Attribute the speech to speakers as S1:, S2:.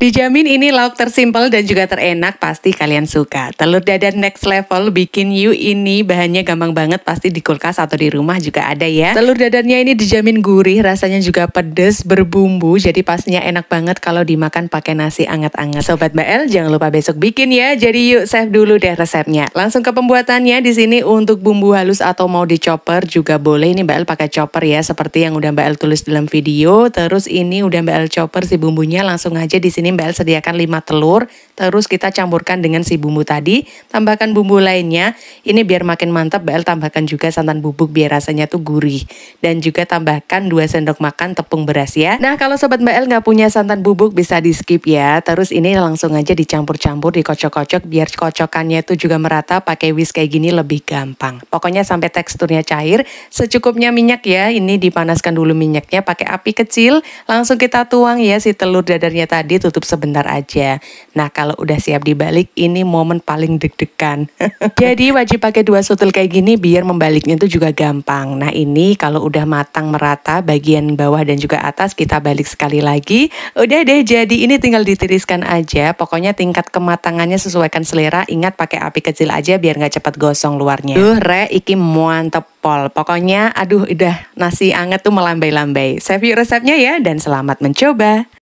S1: Dijamin ini lauk tersimpel dan juga terenak pasti kalian suka. Telur dadar next level bikin you ini bahannya gampang banget pasti di kulkas atau di rumah juga ada ya. Telur dadarnya ini dijamin gurih, rasanya juga pedes, berbumbu jadi pastinya enak banget kalau dimakan pakai nasi anget-anget. Sobat BL jangan lupa besok bikin ya. Jadi yuk save dulu deh resepnya. Langsung ke pembuatannya di sini untuk bumbu halus atau mau di chopper juga boleh. Ini Mbak pakai chopper ya seperti yang udah Mbak tulis dalam video. Terus ini udah Mbak El chopper si bumbunya langsung aja di sini ini Mbak El sediakan 5 telur Terus kita campurkan dengan si bumbu tadi. Tambahkan bumbu lainnya. Ini biar makin mantap, bel tambahkan juga santan bubuk biar rasanya tuh gurih. Dan juga tambahkan 2 sendok makan tepung beras ya. Nah kalau Sobat BL nggak punya santan bubuk bisa di skip ya. Terus ini langsung aja dicampur-campur, dikocok-kocok biar kocokannya itu juga merata pakai whisk kayak gini lebih gampang. Pokoknya sampai teksturnya cair, secukupnya minyak ya. Ini dipanaskan dulu minyaknya pakai api kecil. Langsung kita tuang ya si telur dadarnya tadi tutup sebentar aja. Nah kalau kalau udah siap dibalik ini momen paling deg-degan. Jadi wajib pakai dua sutil kayak gini biar membaliknya itu juga gampang. Nah ini kalau udah matang merata bagian bawah dan juga atas kita balik sekali lagi. Udah deh jadi ini tinggal ditiriskan aja. Pokoknya tingkat kematangannya sesuaikan selera. Ingat pakai api kecil aja biar nggak cepat gosong luarnya. Duh re iki mantep pol. Pokoknya aduh udah nasi anget tuh melambai-lambai. Save yuk resepnya ya dan selamat mencoba.